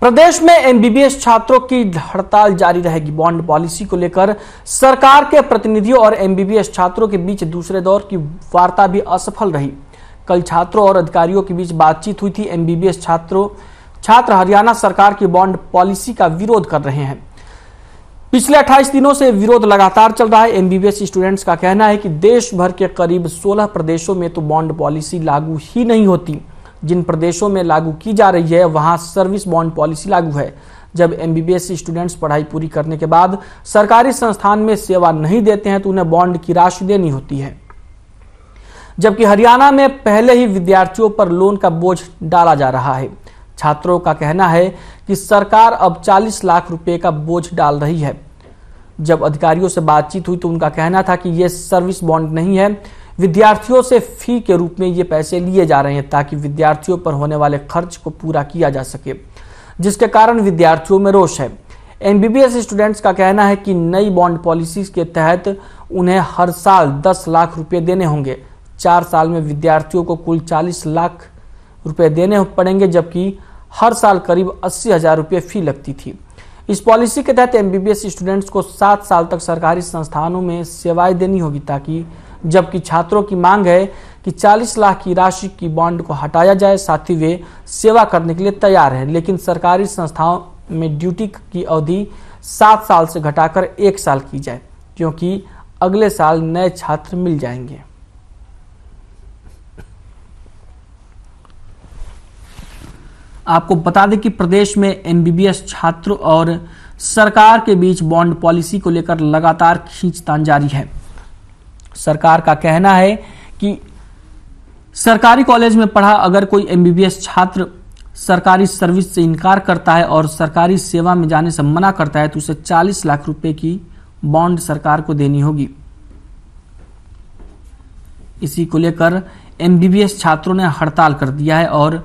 प्रदेश में एमबीबीएस छात्रों की हड़ताल जारी रहेगी बॉन्ड पॉलिसी को लेकर सरकार के प्रतिनिधियों और एमबीबीएस छात्रों के बीच दूसरे दौर की वार्ता भी असफल रही कल छात्रों और अधिकारियों के बीच बातचीत हुई थी एमबीबीएस छात्रों छात्र हरियाणा सरकार की बॉन्ड पॉलिसी का विरोध कर रहे हैं पिछले 28 दिनों से विरोध लगातार चल रहा है एमबीबीएस स्टूडेंट्स का कहना है कि देश भर के करीब 16 प्रदेशों में तो बॉन्ड पॉलिसी लागू ही नहीं होती जिन प्रदेशों में लागू की जा रही है वहां सर्विस बॉन्ड पॉलिसी लागू है जब एमबीबीएस स्टूडेंट्स पढ़ाई पूरी करने के बाद सरकारी संस्थान में सेवा नहीं देते हैं तो उन्हें बॉन्ड की राशि देनी होती है जबकि हरियाणा में पहले ही विद्यार्थियों पर लोन का बोझ डाला जा रहा है छात्रों का कहना है कि सरकार अब 40 लाख रुपए का बोझ डाल रही है जब अधिकारियों से बातचीत हुई तो उनका कहना था कि यह सर्विस बॉन्ड नहीं है विद्यार्थियों से फी के रूप में ये पैसे लिए जा रहे हैं ताकि विद्यार्थियों पर होने वाले खर्च को पूरा किया जा सके जिसके कारण विद्यार्थियों में रोष है एमबीबीएस स्टूडेंट्स का कहना है कि नई बॉन्ड पॉलिसी के तहत उन्हें हर साल दस लाख रुपए देने होंगे चार साल में विद्यार्थियों को कुल चालीस लाख रुपए देने पड़ेंगे जबकि हर साल करीब अस्सी हजार रुपये फी लगती थी इस पॉलिसी के तहत एमबीबीएस स्टूडेंट्स को सात साल तक सरकारी संस्थानों में सेवाएं देनी होगी ताकि जबकि छात्रों की मांग है कि 40 लाख की राशि की बॉन्ड को हटाया जाए साथ ही वे सेवा करने के लिए तैयार हैं लेकिन सरकारी संस्थाओं में ड्यूटी की अवधि सात साल से घटाकर एक साल की जाए क्योंकि अगले साल नए छात्र मिल जाएंगे आपको बता दें कि प्रदेश में एमबीबीएस छात्र और सरकार के बीच बॉन्ड पॉलिसी को लेकर लगातार खींचतान जारी है सरकार का कहना है कि सरकारी कॉलेज में पढ़ा अगर कोई एमबीबीएस छात्र सरकारी सर्विस से इनकार करता है और सरकारी सेवा में जाने से मना करता है तो उसे 40 लाख रुपए की बॉन्ड सरकार को देनी होगी इसी को लेकर एमबीबीएस छात्रों ने हड़ताल कर दिया है और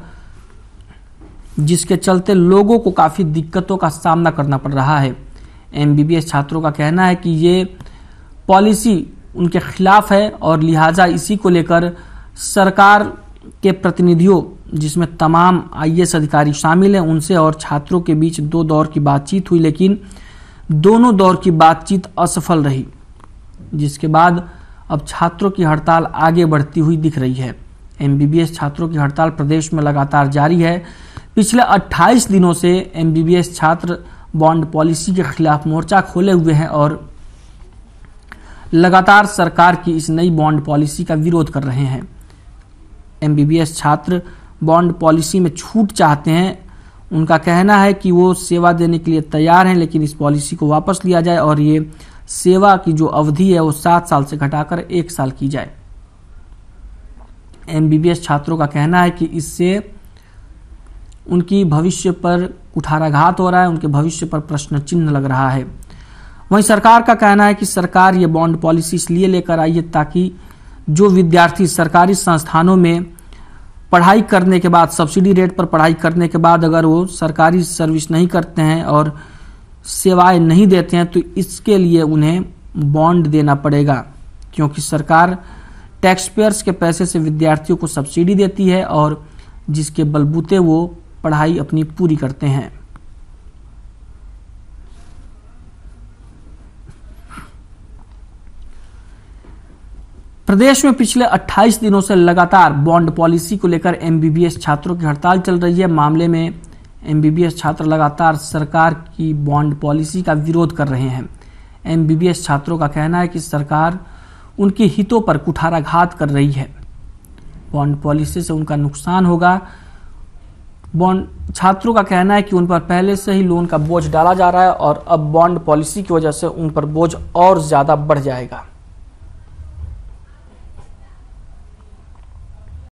जिसके चलते लोगों को काफ़ी दिक्कतों का सामना करना पड़ रहा है एमबीबीएस छात्रों का कहना है कि ये पॉलिसी उनके खिलाफ है और लिहाजा इसी को लेकर सरकार के प्रतिनिधियों जिसमें तमाम आईएएस अधिकारी शामिल हैं उनसे और छात्रों के बीच दो दौर की बातचीत हुई लेकिन दोनों दौर की बातचीत असफल रही जिसके बाद अब छात्रों की हड़ताल आगे बढ़ती हुई दिख रही है एमबीबीएस छात्रों की हड़ताल प्रदेश में लगातार जारी है पिछले 28 दिनों से एमबीबीएस छात्र बॉन्ड पॉलिसी के खिलाफ मोर्चा खोले हुए हैं और लगातार सरकार की इस नई बॉन्ड पॉलिसी का विरोध कर रहे हैं एमबीबीएस छात्र बॉन्ड पॉलिसी में छूट चाहते हैं उनका कहना है कि वो सेवा देने के लिए तैयार हैं लेकिन इस पॉलिसी को वापस लिया जाए और ये सेवा की जो अवधि है वो सात साल से घटाकर एक साल की जाए एमबीबीएस छात्रों का कहना है कि इससे उनकी भविष्य पर कुठाराघात हो रहा है उनके भविष्य पर प्रश्न चिन्ह लग रहा है वहीं सरकार का कहना है कि सरकार ये बॉन्ड पॉलिसी इसलिए लेकर आई है ताकि जो विद्यार्थी सरकारी संस्थानों में पढ़ाई करने के बाद सब्सिडी रेट पर पढ़ाई करने के बाद अगर वो सरकारी सर्विस नहीं करते हैं और सेवाएं नहीं देते हैं तो इसके लिए उन्हें बॉन्ड देना पड़ेगा क्योंकि सरकार टैक्स पेयर्स के पैसे से विद्यार्थियों को सब्सिडी देती है और जिसके बलबूते वो पढ़ाई अपनी पूरी करते हैं प्रदेश में पिछले 28 दिनों से लगातार बॉन्ड पॉलिसी को लेकर एमबीबीएस छात्रों की हड़ताल चल रही है मामले में एमबीबीएस छात्र लगातार सरकार की बॉन्ड पॉलिसी का विरोध कर रहे हैं एमबीबीएस छात्रों का कहना है कि सरकार उनके हितों पर कुठाराघात कर रही है बॉन्ड पॉलिसी से उनका नुकसान होगा बॉन्ड छात्रों का कहना है कि उन पर पहले से ही लोन का बोझ डाला जा रहा है और अब बॉन्ड पॉलिसी की वजह से उन पर बोझ और ज़्यादा बढ़ जाएगा